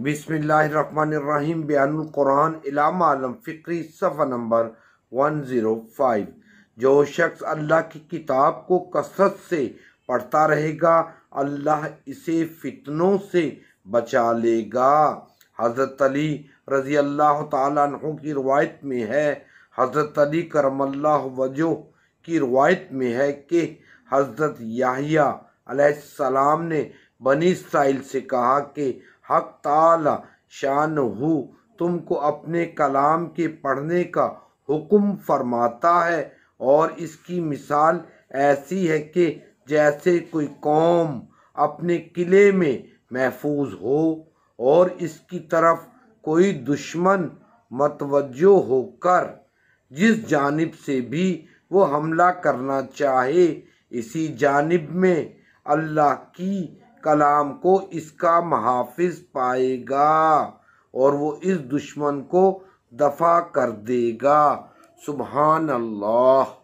बिसमीम बयान इलाम आलम फ़िक्री सफ़ा नंबर वन ज़ीरो फाइव जो शख्स अल्लाह की किताब को कसरत से पढ़ता रहेगा अल्लाह इसे फितनों से बचा लेगा हज़रत अली रज़ी अल्लाह तु की रवायत में है हज़रत अली करमल्ला वजो की रवायत में है कि हज़रत याहिया सलाम ने बनी साइल से कहा कि हक ताला शान हूँ तुमको अपने कलाम के पढ़ने का हुक्म फरमाता है और इसकी मिसाल ऐसी है कि जैसे कोई कौम अपने किले में महफूज हो और इसकी तरफ कोई दुश्मन मतवजो होकर जिस जानब से भी वो हमला करना चाहे इसी जानब में अल्लाह की कलाम को इसका महाफिज पाएगा और वो इस दुश्मन को दफ़ा कर देगा सुबहान अल्लाह